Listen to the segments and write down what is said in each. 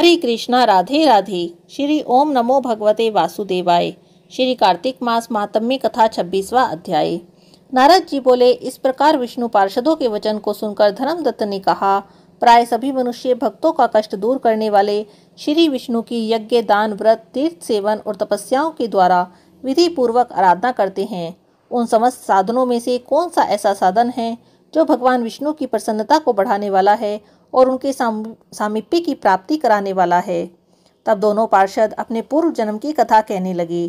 हरे कृष्णा राधे राधे श्री ओम नमो भगवते वासुदेवाय श्री कार्तिक मास मातम्य कथा छब्बीसवा अध्याय नारद जी बोले इस प्रकार विष्णु पार्षदों के वचन को सुनकर धर्मदत्त ने कहा प्राय सभी मनुष्य भक्तों का कष्ट दूर करने वाले श्री विष्णु की यज्ञ दान व्रत तीर्थ सेवन और तपस्याओं के द्वारा विधि पूर्वक आराधना करते हैं उन समस्त साधनों में से कौन सा ऐसा साधन है जो भगवान विष्णु की प्रसन्नता को बढ़ाने वाला है और उनके साम, की प्राप्ति कराने वाला है तब दोनों पार्षद अपने पूर्व जन्म की कथा कहने लगे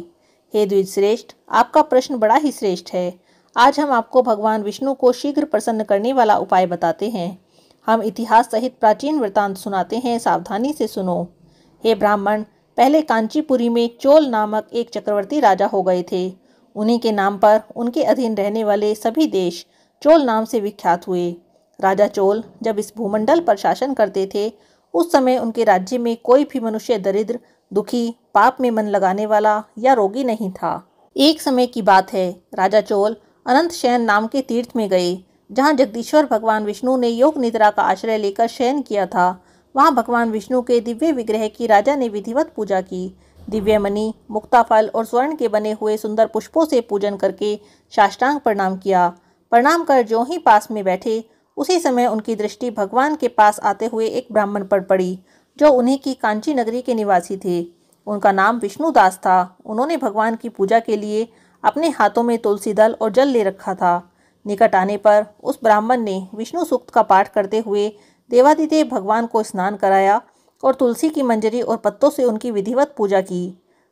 हे द्विज श्रेष्ठ आपका प्रश्न बड़ा ही श्रेष्ठ है आज हम आपको भगवान विष्णु को शीघ्र प्रसन्न करने वाला उपाय बताते हैं हम इतिहास सहित प्राचीन वृतांत सुनाते हैं सावधानी से सुनो हे ब्राह्मण पहले कांचीपुरी में चोल नामक एक चक्रवर्ती राजा हो गए थे उन्हीं के नाम पर उनके अधीन रहने वाले सभी देश चोल नाम से विख्यात हुए राजा चोल जब इस भूमंडल पर शासन करते थे उस समय उनके राज्य में कोई भी मनुष्य दरिद्र दुखी पाप में मन लगाने वाला या रोगी नहीं था एक समय की बात है राजा चोल अनंत शयन नाम के तीर्थ में गए जहाँ जगदीश्वर भगवान विष्णु ने योग निद्रा का आश्रय लेकर शयन किया था वहाँ भगवान विष्णु के दिव्य विग्रह की राजा ने विधिवत पूजा की दिव्य मणि मुक्ताफल और स्वर्ण के बने हुए सुंदर पुष्पों से पूजन करके साष्टांग प्रणाम किया प्रणाम कर जो ही पास में बैठे उसी समय उनकी दृष्टि भगवान के पास आते हुए एक ब्राह्मण पर पड़ी जो उन्हीं की कांची नगरी के निवासी थे उनका नाम विष्णुदास था उन्होंने भगवान की पूजा के लिए अपने हाथों में तुलसी दल और जल ले रखा था निकट आने पर उस ब्राह्मण ने विष्णु सूक्त का पाठ करते हुए देवादिदेव भगवान को स्नान कराया और तुलसी की मंजरी और पत्तों से उनकी विधिवत पूजा की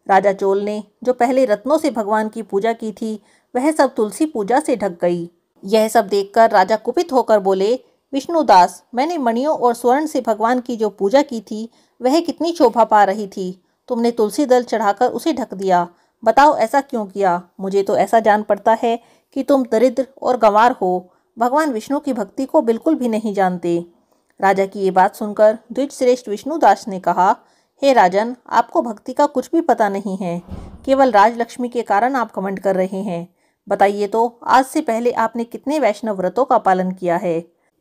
राजा चोल ने जो पहले रत्नों से भगवान की पूजा की थी वह सब तुलसी पूजा से ढक गई यह सब देखकर राजा कुपित होकर बोले विष्णुदास मैंने मणियों और स्वर्ण से भगवान की जो पूजा की थी वह कितनी शोभा पा रही थी तुमने तुलसी दल चढ़ाकर उसे ढक दिया बताओ ऐसा क्यों किया मुझे तो ऐसा जान पड़ता है कि तुम दरिद्र और गंवार हो भगवान विष्णु की भक्ति को बिल्कुल भी नहीं जानते राजा की ये बात सुनकर द्विज श्रेष्ठ विष्णुदास ने कहा हे राजन आपको भक्ति का कुछ भी पता नहीं है केवल राजलक्ष्मी के कारण आप कमेंट कर रहे हैं बताइए तो आज से पहले आपने कितने वैष्णव व्रतों का पालन किया है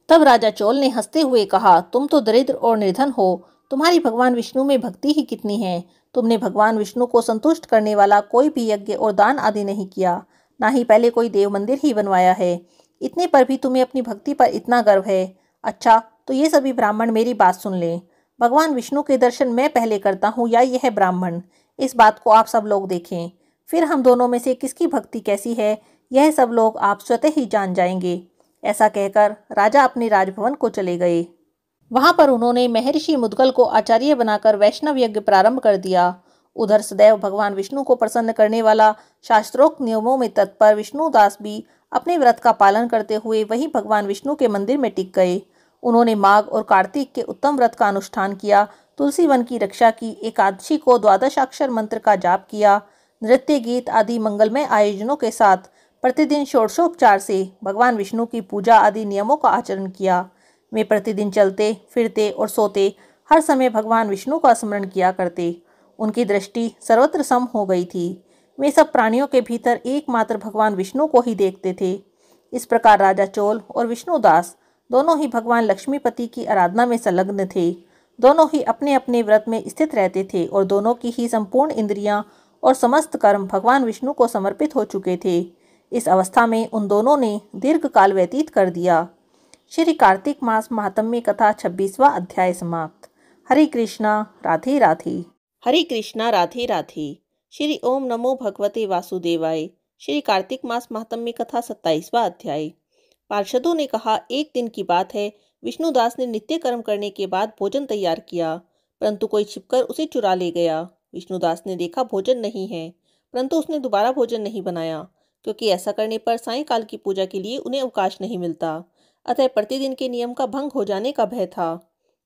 तब राजा चोल ने हंसते हुए कहा तुम तो दरिद्र और निर्धन हो तुम्हारी भगवान विष्णु में भक्ति ही कितनी है तुमने भगवान विष्णु को संतुष्ट करने वाला कोई भी यज्ञ और दान आदि नहीं किया ना ही पहले कोई देव मंदिर ही बनवाया है इतने पर भी तुम्हें अपनी भक्ति पर इतना गर्व है अच्छा तो ये सभी ब्राह्मण मेरी बात सुन लें भगवान विष्णु के दर्शन मैं पहले करता हूँ या यह ब्राह्मण इस बात को आप सब लोग देखें फिर हम दोनों में से किसकी भक्ति कैसी है यह सब लोग आप स्वतः ही जान जाएंगे ऐसा कहकर राजा अपने राजभवन को चले गए वहां पर उन्होंने महर्षि मुदगल को आचार्य बनाकर वैष्णव यज्ञ प्रारंभ कर दिया उधर सदैव भगवान विष्णु को प्रसन्न करने वाला शास्त्रोक्त नियमों में तत्पर विष्णुदास भी अपने व्रत का पालन करते हुए वही भगवान विष्णु के मंदिर में टिक गए उन्होंने माघ और कार्तिक के उत्तम व्रत का अनुष्ठान किया तुलसी वन की रक्षा की एकादशी को द्वादशाक्षर मंत्र का जाप किया नृत्य गीत आदि मंगलमय आयोजनों के साथ प्रतिदिन षोड़शोपचार से भगवान विष्णु की पूजा आदि नियमों का आचरण किया वे प्रतिदिन चलते फिरते और सोते हर समय भगवान विष्णु का स्मरण किया करते उनकी दृष्टि सर्वत्र सम हो गई थी वे सब प्राणियों के भीतर एकमात्र भगवान विष्णु को ही देखते थे इस प्रकार राजा चोल और विष्णुदास दोनों ही भगवान लक्ष्मीपति की आराधना में संलग्न थे दोनों ही अपने अपने व्रत में स्थित रहते थे और दोनों की ही संपूर्ण इंद्रियां और समस्त कर्म भगवान विष्णु को समर्पित हो चुके थे इस अवस्था में उन दोनों ने दीर्घ काल व्यतीत कर दिया श्री कार्तिक मास महात्म्य कथा छब्बीसवा अध्याय समाप्त हरे कृष्णा राधे राधे हरे कृष्णा राधे राधे श्री ओम नमो भगवते वासुदेवाय श्री कार्तिक मास महात्म्य कथा सत्ताईसवा अध्याय पार्षदों ने कहा एक दिन की बात है विष्णुदास ने नित्य कर्म करने के बाद भोजन तैयार किया परंतु कोई छिपकर उसे चुरा ले गया विष्णुदास ने देखा भोजन नहीं है परंतु उसने दोबारा भोजन नहीं बनाया क्योंकि ऐसा करने पर सायकाल की पूजा के लिए उन्हें अवकाश नहीं मिलता अतः प्रतिदिन के नियम का भंग हो जाने का भय था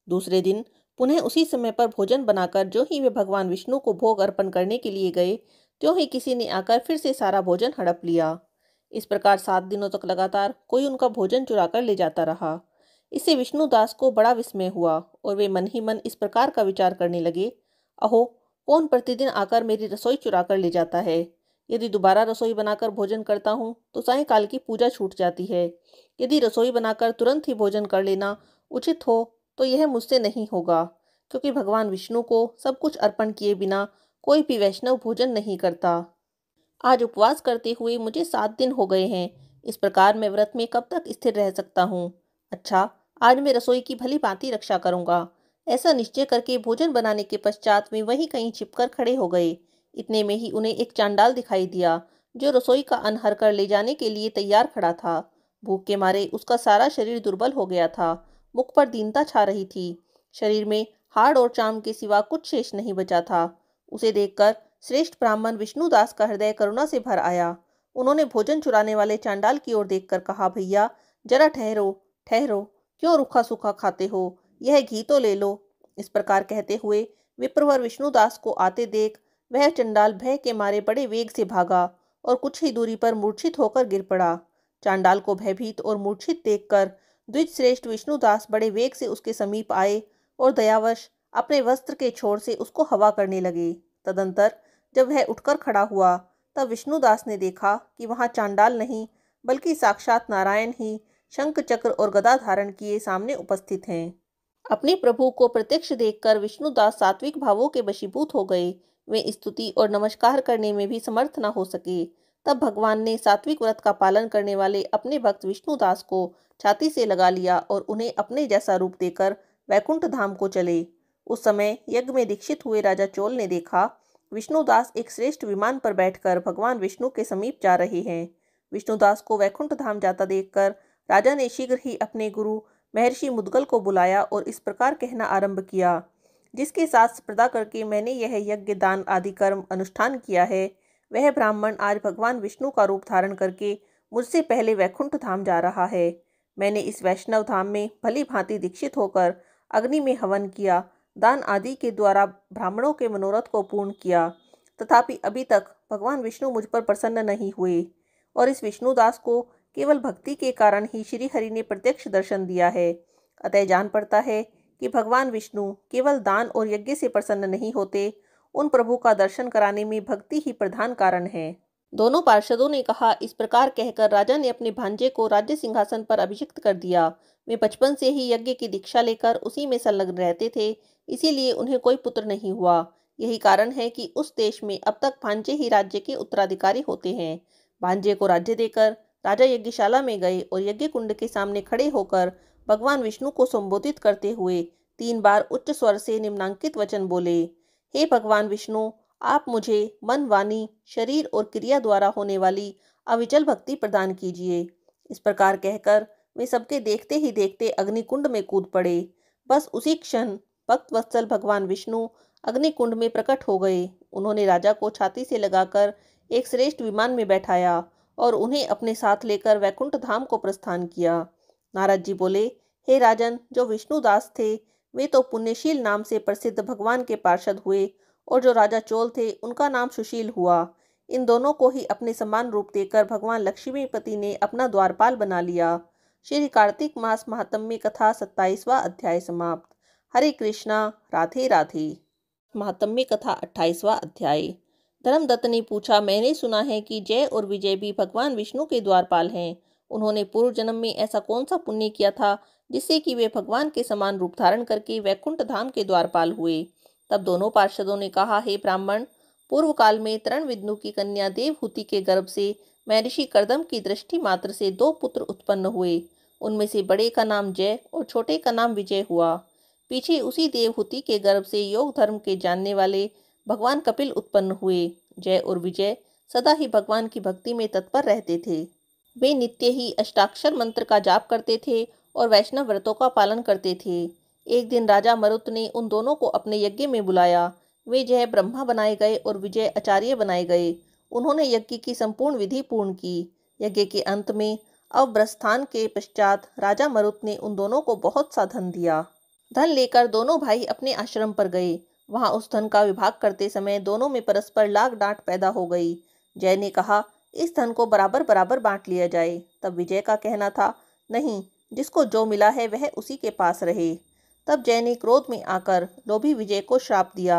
दूसरे दिन पुनः उसी समय पर भोजन बनाकर जो ही वे भगवान विष्णु को भोग अर्पण करने के लिए गए त्यों ही किसी ने आकर फिर से सारा भोजन हड़प लिया इस प्रकार सात दिनों तक लगातार कोई उनका भोजन चुरा कर ले जाता रहा इससे विष्णुदास को बड़ा विस्मय हुआ और वे मन ही मन इस प्रकार का विचार करने लगे अहो कौन प्रतिदिन आकर मेरी रसोई चुरा कर ले जाता है यदि दोबारा रसोई बनाकर भोजन करता हूँ तो सायकाल की पूजा छूट जाती है यदि रसोई बनाकर तुरंत ही भोजन कर लेना उचित हो तो यह मुझसे नहीं होगा क्योंकि भगवान विष्णु को सब कुछ अर्पण किए बिना कोई भी वैष्णव भोजन नहीं करता आज उपवास करते हुए मुझे सात दिन हो गए हैं इस प्रकार मैं व्रत में कब तक स्थिर रह सकता हूँ अच्छा आज मैं रसोई की भली भांति रक्षा करूँगा ऐसा निश्चय करके भोजन बनाने के पश्चात वे वहीं कहीं छिपकर खड़े हो गए इतने में ही उन्हें एक चांडाल दिखाई दिया जो रसोई का अनहर कर ले जाने के लिए तैयार खड़ा था भूख के मारे उसका सारा शरीर दुर्बल हो गया था मुख पर दीनता छा रही थी शरीर में हाड़ और चाम के सिवा कुछ शेष नहीं बचा था उसे देखकर श्रेष्ठ ब्राह्मण विष्णुदास का हृदय करुणा से भर आया उन्होंने भोजन चुराने वाले चांडाल की ओर देखकर कहा भैया जरा ठहरो ठहरो क्यों रूखा सूखा खाते हो यह घी तो ले लो इस प्रकार कहते हुए विप्रवर विष्णुदास को आते देख वह चंडाल भय के मारे बड़े वेग से भागा और कुछ ही दूरी पर मूर्छित होकर गिर पड़ा चांडाल को भयभीत और मूर्छित देखकर श्रेष्ठ विष्णुदास बड़े वेग से उसके समीप आए और दयावश अपने वस्त्र के छोर से उसको हवा करने लगे तदंतर जब वह उठकर खड़ा हुआ तब विष्णुदास ने देखा कि वहाँ चांडाल नहीं बल्कि साक्षात नारायण ही शंख चक्र और गदा धारण किए सामने उपस्थित हैं अपने प्रभु को प्रत्यक्ष देखकर विष्णुदास सात्विक भावों के वशीभूत हो गए वे स्तुति और नमस्कार करने में भी समर्थ न हो सके तब भगवान ने सात्विक व्रत का पालन करने वाले अपने भक्त विष्णुदास को छाती से लगा लिया और उन्हें अपने जैसा रूप देकर वैकुंठ धाम को चले उस समय यज्ञ में दीक्षित हुए राजा चोल ने देखा विष्णुदास एक श्रेष्ठ विमान पर बैठकर भगवान विष्णु के समीप जा रहे हैं विष्णुदास को वैकुंठ धाम जाता देखकर राजा ने शीघ्र ही अपने गुरु महर्षि मुदगल को बुलाया और इस प्रकार कहना आरंभ किया जिसके साथ स्पर्धा करके मैंने यह यज्ञ दान आदि कर्म अनुष्ठान किया है वह ब्राह्मण आज भगवान विष्णु का रूप धारण करके मुझसे पहले वैकुंठ धाम जा रहा है मैंने इस वैष्णव धाम में भली भांति दीक्षित होकर अग्नि में हवन किया दान आदि के द्वारा ब्राह्मणों के मनोरथ को पूर्ण किया तथापि अभी तक भगवान विष्णु मुझ पर प्रसन्न नहीं हुए और इस विष्णुदास को केवल भक्ति के कारण ही श्री हरि ने प्रत्यक्ष दर्शन दिया है अतः जान पड़ता है कि भगवान विष्णु केवल दान और यज्ञ से प्रसन्न नहीं होते उन प्रभु का दर्शन कराने में भक्ति ही प्रधान कारण है दोनों पार्षदों ने कहा इस प्रकार कहकर राजा ने अपने भांजे को राज्य सिंहासन पर अभिषिक्त कर दिया वे बचपन से ही यज्ञ की दीक्षा लेकर उसी में संलग्न रहते थे इसीलिए उन्हें कोई पुत्र नहीं हुआ यही कारण है कि उस देश में अब तक भांजे ही राज्य के उत्तराधिकारी होते हैं भांजे को राज्य देकर राजा यज्ञशाला में गए और यज्ञ कुंड के सामने खड़े होकर भगवान विष्णु को संबोधित करते हुए तीन बार उच्च स्वर से निम्नांकित वचन बोले हे भगवान विष्णु आप मुझे मन वाणी शरीर और क्रिया द्वारा होने वाली अविचल भक्ति प्रदान कीजिए इस प्रकार कहकर वे सबके देखते ही देखते अग्निकुंड में कूद पड़े बस उसी क्षण भक्त वत्सल भगवान विष्णु अग्निकुंड में प्रकट हो गए उन्होंने राजा को छाती से लगाकर एक श्रेष्ठ विमान में बैठाया और उन्हें अपने साथ लेकर वैकुंठ धाम को प्रस्थान किया नारद जी बोले हे राजन जो विष्णुदास थे वे तो पुण्यशील नाम से प्रसिद्ध भगवान के पार्षद हुए और जो राजा चोल थे उनका नाम सुशील हुआ इन दोनों को ही अपने समान रूप देकर भगवान लक्ष्मीपति ने अपना द्वारपाल बना लिया श्री कार्तिक मास महात्म्य कथा सत्ताईसवा अध्याय समाप्त हरे कृष्णा राधे राधे महात्म्य कथा अट्ठाईसवा अध्याय धर्मदत्त ने पूछा मैंने सुना है कि जय और विजय भी भगवान विष्णु के द्वारपाल हैं उन्होंने पूर्व जन्म में ऐसा कौन सा पुण्य किया था जिससे कि वे भगवान के समान रूप धारण करके वैकुंठ धाम के द्वारपाल हुए तब दोनों पार्षदों ने कहा हे ब्राह्मण पूर्व काल में तरण विद्नु की कन्या देवहूति के गर्भ से महर्षि करदम की दृष्टि मात्र से दो पुत्र उत्पन्न हुए उनमें से बड़े का नाम जय और छोटे का नाम विजय हुआ पीछे उसी देवहूति के गर्भ से योग धर्म के जानने वाले भगवान कपिल उत्पन्न हुए जय और विजय सदा ही भगवान की भक्ति में तत्पर रहते थे वे नित्य ही अष्टाक्षर मंत्र का जाप करते थे और वैष्णव व्रतों का पालन करते थे एक दिन राजा मरुत ने उन दोनों को अपने यज्ञ में बुलाया वे जय ब्रह्मा बनाए गए और विजय आचार्य बनाए गए उन्होंने यज्ञ की संपूर्ण विधि पूर्ण की यज्ञ के अंत में अवब्रस्थान के पश्चात राजा मरुत ने उन दोनों को बहुत सा धन दिया धन लेकर दोनों भाई अपने आश्रम पर गए वहां उस धन का विभाग करते समय दोनों में परस्पर लाग डांट पैदा हो गई जय ने कहा इस धन को बराबर बराबर बांट लिया जाए तब विजय का कहना था नहीं जिसको जो मिला है वह उसी के पास रहे तब जय ने क्रोध में आकर लोभी विजय को श्राप दिया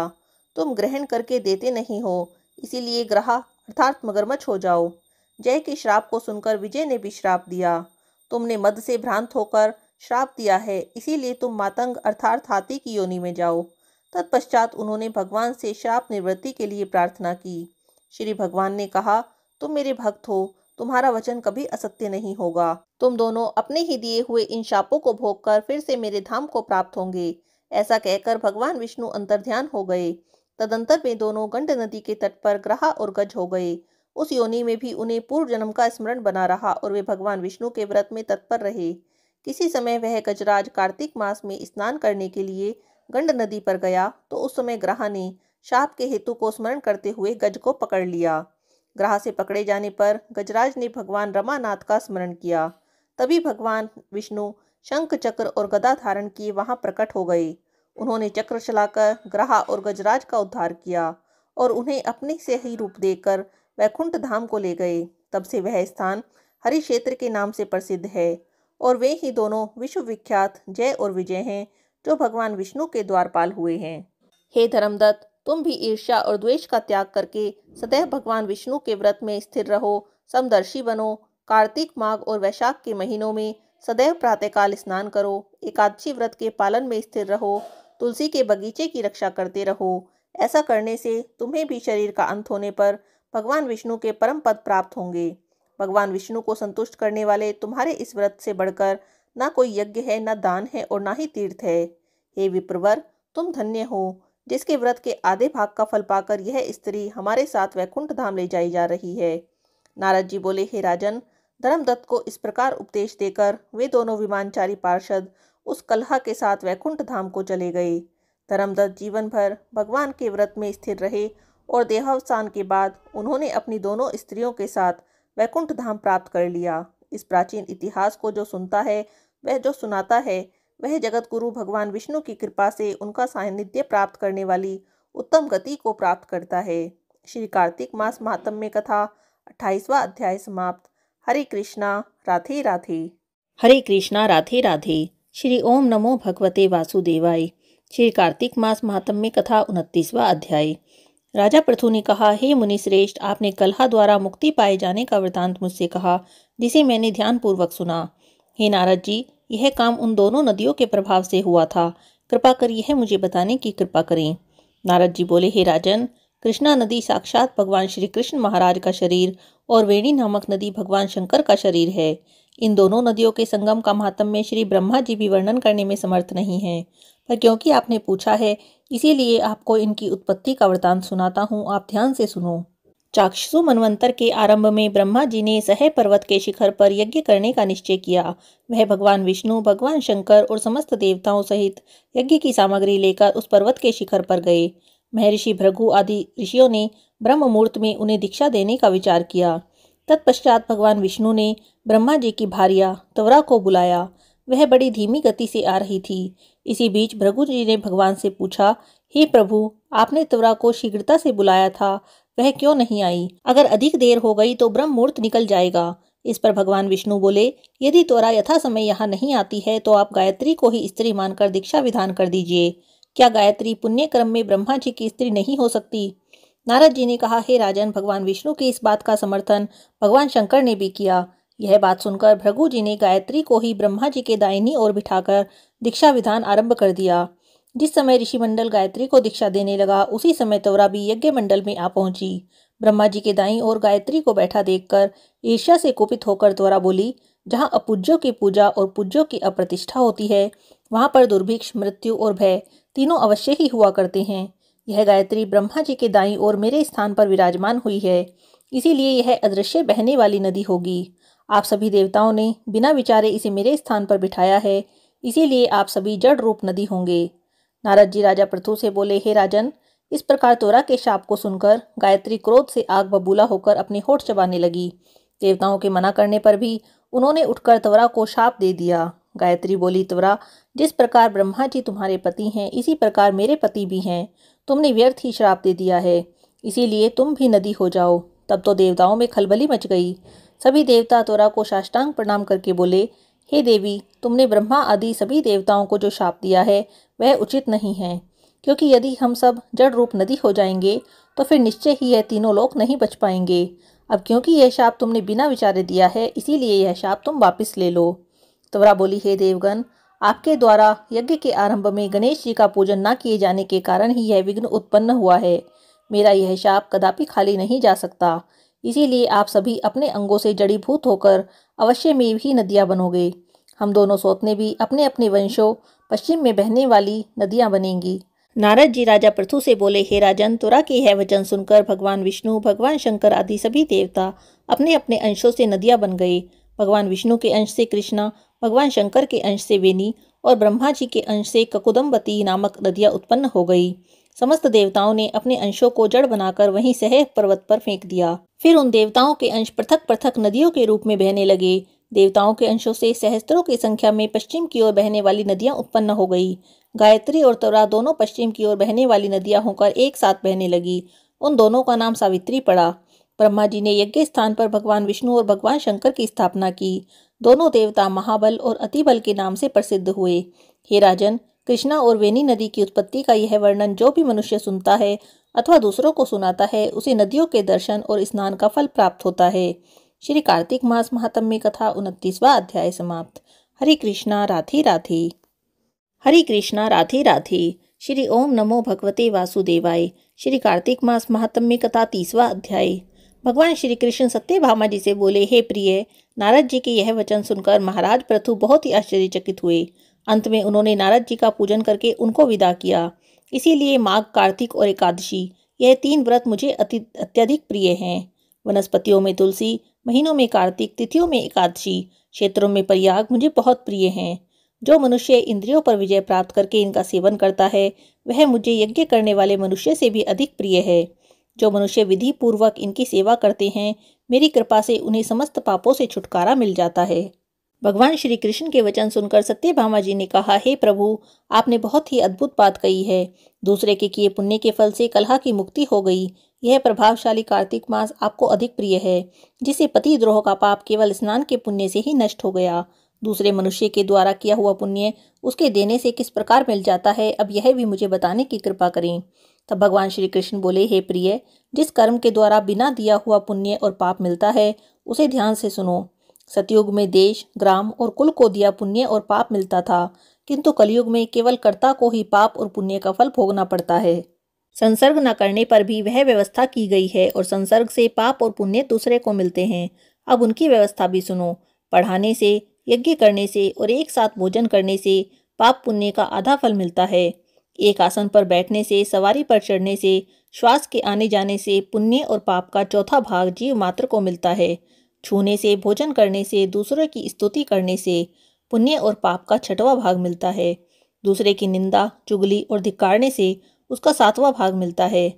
तुम ग्रहण करके देते नहीं हो इसीलिए ग्रह अर्थात मगरमच्छ हो जाओ जय के श्राप को सुनकर विजय ने भी श्राप दिया तुमने मद से भ्रांत होकर श्राप दिया है इसीलिए तुम मातंग अर्थात हाथी की योनि में जाओ तत्पश्चात उन्होंने भगवान से श्राप निवृत्ति के लिए प्रार्थना की श्री भगवान ने कहा तुम मेरे भक्त हो तुम्हारा वचन कभी असत्य नहीं होगा तुम दोनों अपने ही दिए हुए इन शापों को भोग कर फिर से मेरे धाम को प्राप्त होंगे ऐसा कहकर भगवान विष्णु अंतर्ध्यान हो गए तदंतर में दोनों गंड नदी के तट पर ग्रह और गज हो गए उस योनि में भी उन्हें पूर्व जन्म का स्मरण बना रहा और वे भगवान विष्णु के व्रत में तत्पर रहे किसी समय वह गजराज कार्तिक मास में स्नान करने के लिए गंड नदी पर गया तो उस समय ग्राह ने शाप के हेतु को स्मरण करते हुए गज को पकड़ लिया ग्रह से पकड़े जाने पर गजराज ने भगवान रमानाथ का स्मरण किया तभी भगवान विष्णु शंख चक्र और गदा धारण किए वहां प्रकट हो गए उन्होंने चक्र चलाकर ग्रह और गजराज का उद्धार किया और उन्हें अपने से ही रूप देकर वैकुंठ धाम को ले गए तब से वह स्थान हरि क्षेत्र के नाम से प्रसिद्ध है और वे ही दोनों विश्वविख्यात जय और विजय हैं जो भगवान विष्णु के द्वारपाल हुए हैं हे धर्मदत्त तुम भी ईर्ष्या और द्वेष का त्याग करके सदैव भगवान विष्णु के व्रत में स्थिर रहो समदर्शी बनो कार्तिक माघ और वैशाख के महीनों में सदैव प्रातःकाल स्नान करो एकादशी व्रत के पालन में स्थिर रहो तुलसी के बगीचे की रक्षा करते रहो ऐसा करने से तुम्हें भी शरीर का अंत होने पर भगवान विष्णु के परम पद प्राप्त होंगे भगवान विष्णु को संतुष्ट करने वाले तुम्हारे इस व्रत से बढ़कर ना कोई यज्ञ है ना दान है और ना ही तीर्थ है हे विप्रवर तुम धन्य हो जिसके व्रत के आधे भाग का फल पाकर यह स्त्री हमारे साथ वैकुंठ धाम ले जाई जा रही है नारद जी बोले हे राजन धर्मदत्त को इस प्रकार उपदेश देकर वे दोनों विमानचारी पार्षद उस कलहा के साथ वैकुंठ धाम को चले गए धर्मदत्त जीवन भर भगवान के व्रत में स्थिर रहे और देहावसान के बाद उन्होंने अपनी दोनों स्त्रियों के साथ वैकुंठ धाम प्राप्त कर लिया इस प्राचीन इतिहास को जो सुनता है वह जो सुनाता है वह जगत गुरु भगवान विष्णु की कृपा से उनका सानिध्य प्राप्त करने वाली उत्तम गति को प्राप्त करता है श्री कार्तिक मास महात्म में कथा अट्ठाईसवा अध्याय समाप्त हरे कृष्णा राधे राधे हरे कृष्णा राधे राधे श्री ओम नमो भगवते वासुदेवाय श्री कार्तिक मास महात्म में कथा उनतीसवा अध्याय राजा प्रथु ने कहा हे मुनि श्रेष्ठ आपने कलहा द्वारा मुक्ति पाए जाने का वृतांत मुझसे कहा जिसे मैंने ध्यानपूर्वक सुना हे नारद जी यह काम उन दोनों नदियों के प्रभाव से हुआ था कृपा कर यह मुझे बताने की कृपा करें नारद जी बोले हे राजन कृष्णा नदी साक्षात भगवान श्री कृष्ण महाराज का शरीर और वेणी नामक नदी भगवान शंकर का शरीर है इन दोनों नदियों के संगम का महात्म्य श्री ब्रह्मा जी भी वर्णन करने में समर्थ नहीं है पर क्योंकि आपने पूछा है इसीलिए आपको इनकी उत्पत्ति का वरदान सुनाता हूँ आप ध्यान से सुनो चाक्षसु मनवंतर के आरंभ में ब्रह्मा जी ने सह पर्वत के शिखर पर यज्ञ करने का निश्चय किया वह भगवान विष्णु भगवान शंकर और समस्त देवताओं सहित यज्ञ की सामग्री लेकर उस पर्वत के शिखर पर गए महर्षि भृगु आदि ऋषियों ने ब्रह्म मुहूर्त में उन्हें दीक्षा देने का विचार किया तत्पश्चात भगवान विष्णु ने ब्रह्मा जी की भारिया त्वरा को बुलाया वह बड़ी धीमी गति से आ रही थी इसी बीच भृगु जी ने भगवान से पूछा हे प्रभु आपने त्वरा को शीघ्रता से बुलाया था वह क्यों नहीं आई अगर अधिक देर हो गई तो ब्रह्म मुहूर्त निकल जाएगा इस पर भगवान विष्णु बोले यदि त्वरा यथा समय यहाँ नहीं आती है तो आप गायत्री को ही स्त्री मानकर दीक्षा विधान कर दीजिए क्या गायत्री पुण्य क्रम में ब्रह्मा जी की स्त्री नहीं हो सकती नारद जी ने कहा हे राजन भगवान विष्णु की इस बात का समर्थन भगवान शंकर ने भी किया यह बात सुनकर भृगु जी ने गायत्री को ही ब्रह्मा जी के दायनी ओर बिठाकर दीक्षा विधान आरंभ कर दिया जिस समय ऋषि मंडल गायत्री को दीक्षा देने लगा उसी समय त्वरा भी यज्ञ मंडल में आ पहुंची ब्रह्मा जी के दाई और गायत्री को बैठा देखकर ईर्ष्या से कुपित होकर त्वरा बोली जहाँ अपूज्यों की पूजा और पूज्यों की अप्रतिष्ठा होती है वहां पर दुर्भिक्ष मृत्यु और भय तीनों अवश्य ही हुआ करते हैं यह गायत्री ब्रह्मा जी के दाई और मेरे स्थान पर विराजमान हुई है इसीलिए यह अदृश्य बहने वाली नदी होगी आप सभी देवताओं ने बिना विचारे इसे मेरे स्थान पर बिठाया है इसीलिए आप सभी जड़ रूप नदी होंगे नारद जी राजा पृथु से बोले हे राजन इस प्रकार तोरा के शाप को सुनकर गायत्री क्रोध से आग बबूला होकर अपने होठ चबाने लगी देवताओं के मना करने पर भी उन्होंने उठकर त्वरा को शाप दे दिया गायत्री बोली त्वरा जिस प्रकार ब्रह्मा जी तुम्हारे पति हैं इसी प्रकार मेरे पति भी हैं तुमने व्यर्थ ही श्राप दे दिया है इसीलिए तुम भी नदी हो जाओ तब तो देवताओं में खलबली मच गई सभी देवता त्वरा को साष्टांग प्रणाम करके बोले हे देवी तुमने ब्रह्मा आदि सभी देवताओं को जो शाप दिया है वह उचित नहीं है क्योंकि यदि हम सब जड़ रूप नदी हो जाएंगे तो फिर निश्चय ही यह तीनों लोग नहीं बच पाएंगे अब क्योंकि यह शाप तुमने बिना विचारे दिया है इसीलिए यह शाप तुम वापस ले लो त्वरा बोली हे देवगन आपके द्वारा यज्ञ के आरंभ में गणेश जी का पूजन न किए जाने के कारण ही यह विघ्न उत्पन्न हुआ है मेरा यह शाप कदापि खाली नहीं जा सकता इसीलिए आप सभी अपने अंगों से जड़ीभूत होकर अवश्य में भी नदियाँ बनोगे हम दोनों सोतने भी अपने अपने वंशों पश्चिम में बहने वाली नदियाँ बनेंगी नारद जी राजा पृथु से बोले हे राजन तुरा के है वचन सुनकर भगवान विष्णु भगवान शंकर आदि सभी देवता अपने अपने अंशों से नदियाँ बन गए भगवान विष्णु के अंश से कृष्णा भगवान शंकर के अंश से वेनी और ब्रह्मा जी के अंश से ककुदम्बती नामक नदियाँ उत्पन्न हो गई समस्त देवताओं ने अपने अंशों को जड़ बनाकर वहीं सह पर्वत पर फेंक दिया फिर उन देवताओं के अंश पृथक पृथक नदियों के रूप में बहने लगे देवताओं के अंशों से सहस्त्रों की संख्या में पश्चिम की ओर बहने वाली नदियां उत्पन्न हो गई गायत्री और तवरा दोनों पश्चिम की ओर बहने वाली नदियां होकर एक साथ बहने लगी उन दोनों का नाम सावित्री पड़ा ब्रह्मा जी ने यज्ञ स्थान पर भगवान विष्णु और भगवान शंकर की स्थापना की दोनों देवता महाबल और अतिबल के नाम से प्रसिद्ध हुए हे राजन कृष्णा और वेनी नदी की उत्पत्ति का यह वर्णन जो भी मनुष्य सुनता है अथवा दूसरों को सुनाता है उसे नदियों के दर्शन और स्नान का फल प्राप्त होता है श्री कार्तिक मास महात्म्य कथा उनतीसवा अध्याय समाप्त हरे कृष्णा राधे राधे हरे कृष्णा राधे राधे श्री ओम नमो भगवते वासुदेवाय श्री कार्तिक मास महात्म्य कथा तीसवा अध्याय भगवान श्री कृष्ण सत्य भामा जी से बोले हे प्रिय नारद जी के यह वचन सुनकर महाराज प्रथु बहुत ही आश्चर्यचकित हुए अंत में उन्होंने नारद जी का पूजन करके उनको विदा किया इसीलिए माघ कार्तिक और एकादशी यह तीन व्रत मुझे अति अत्यधिक प्रिय हैं वनस्पतियों में तुलसी महीनों में कार्तिक तिथियों में एकादशी क्षेत्रों में प्रयाग मुझे बहुत प्रिय हैं जो मनुष्य इंद्रियों पर विजय प्राप्त करके इनका सेवन करता है वह मुझे यज्ञ करने वाले मनुष्य से भी अधिक प्रिय है जो मनुष्य विधि पूर्वक इनकी सेवा करते हैं मेरी कृपा से उन्हें समस्त पापों से छुटकारा मिल जाता है भगवान श्री कृष्ण के वचन सुनकर भामा जी ने कहा हे प्रभु आपने बहुत ही अद्भुत बात कही है दूसरे के किए पुण्य के फल से कलहा की मुक्ति हो गई यह प्रभावशाली कार्तिक मास आपको अधिक प्रिय है जिसे पति द्रोह का पाप केवल स्नान के पुण्य से ही नष्ट हो गया दूसरे मनुष्य के द्वारा किया हुआ पुण्य उसके देने से किस प्रकार मिल जाता है अब यह भी मुझे बताने की कृपा करें तब भगवान श्री कृष्ण बोले हे प्रिय जिस कर्म के द्वारा बिना दिया हुआ पुण्य और पाप मिलता है उसे ध्यान से सुनो सतयुग में देश ग्राम और कुल को दिया पुण्य और पाप मिलता था किंतु कलयुग में केवल कर्ता को ही पाप और पुण्य का फल भोगना पड़ता है संसर्ग न करने पर भी वह व्यवस्था की गई है और संसर्ग से पाप और पुण्य दूसरे को मिलते हैं अब उनकी व्यवस्था भी सुनो पढ़ाने से यज्ञ करने से और एक साथ भोजन करने से पाप पुण्य का आधा फल मिलता है एक आसन पर बैठने से सवारी पर चढ़ने से श्वास के आने जाने से पुण्य और पाप का चौथा भाग जीव मात्र को मिलता है छूने से भोजन करने से दूसरों की स्तुति करने से पुण्य और पाप का छठवा भाग मिलता है दूसरे की निंदा चुगली और धिक्कारने से उसका सातवां भाग मिलता है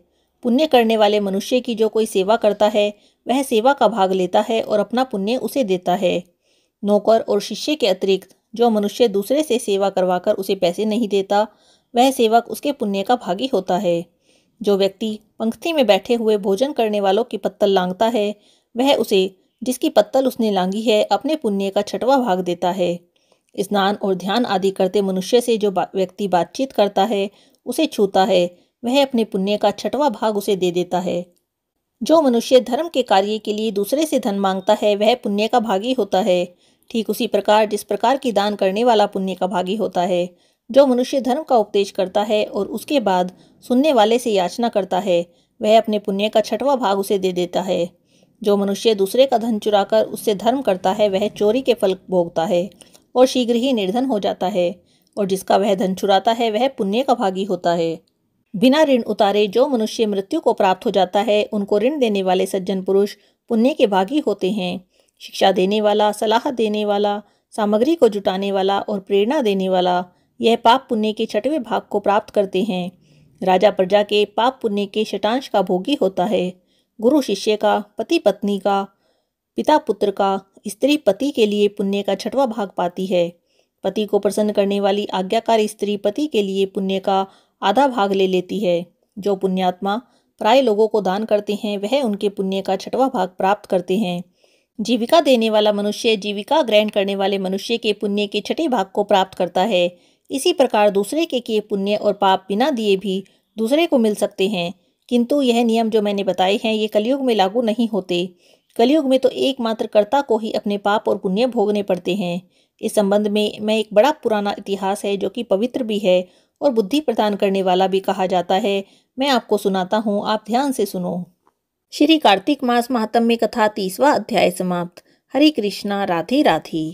पुण्य करने वाले मनुष्य की जो कोई सेवा करता है वह सेवा का भाग लेता है और अपना पुण्य उसे देता है नौकर और शिष्य के अतिरिक्त जो मनुष्य दूसरे से सेवा करवाकर उसे पैसे नहीं देता वह सेवक उसके पुण्य का भागी होता है जो व्यक्ति पंक्ति में बैठे हुए भोजन करने वालों की पत्तल लांगता है वह उसे जिसकी पत्तल उसने लांगी है अपने पुण्य का छठवा भाग देता है स्नान और ध्यान आदि करते मनुष्य से जो व्यक्ति बातचीत करता है उसे छूता है वह अपने पुण्य का छठवा भाग उसे दे देता है जो मनुष्य धर्म के कार्य के लिए दूसरे से धन मांगता है वह पुण्य का भागी होता है ठीक उसी प्रकार जिस प्रकार की दान करने वाला पुण्य का भागी होता है जो मनुष्य धर्म का उपदेश करता है और उसके बाद सुनने वाले से याचना करता है वह अपने पुण्य का छठवा भाग उसे दे देता है जो मनुष्य दूसरे का धन चुराकर उससे धर्म करता है वह चोरी के फल भोगता है और शीघ्र ही निर्धन हो जाता है और जिसका वह धन चुराता है वह पुण्य का भागी होता है बिना ऋण उतारे जो मनुष्य मृत्यु को प्राप्त हो जाता है उनको ऋण देने वाले सज्जन पुरुष पुण्य के भागी होते हैं शिक्षा देने वाला सलाह देने वाला सामग्री को जुटाने वाला और प्रेरणा देने वाला यह पाप पुण्य के छठवें भाग को प्राप्त करते हैं राजा प्रजा के पाप पुण्य के शटांश का भोगी होता है गुरु शिष्य का पति पत्नी का पिता पुत्र का स्त्री पति के लिए पुण्य का छठवा भाग पाती है पति को प्रसन्न करने वाली आज्ञाकारी स्त्री पति के लिए पुण्य का आधा भाग ले लेती है जो पुण्यात्मा प्राय लोगों को दान करते हैं वह उनके पुण्य का छठवा भाग प्राप्त करते हैं जीविका देने वाला मनुष्य जीविका ग्रहण करने वाले मनुष्य के पुण्य के छठे भाग को प्राप्त करता है इसी प्रकार दूसरे के किए पुण्य और पाप बिना दिए भी दूसरे को मिल सकते हैं किंतु यह नियम जो मैंने बताए हैं ये कलयुग में लागू नहीं होते कलयुग में तो एकमात्र कर्ता को ही अपने पाप और पुण्य भोगने पड़ते हैं इस संबंध में मैं एक बड़ा पुराना इतिहास है जो कि पवित्र भी है और बुद्धि प्रदान करने वाला भी कहा जाता है मैं आपको सुनाता हूँ आप ध्यान से सुनो श्री कार्तिक मास महात्म्य कथा तीसवा अध्याय समाप्त हरे कृष्णा राधे राधे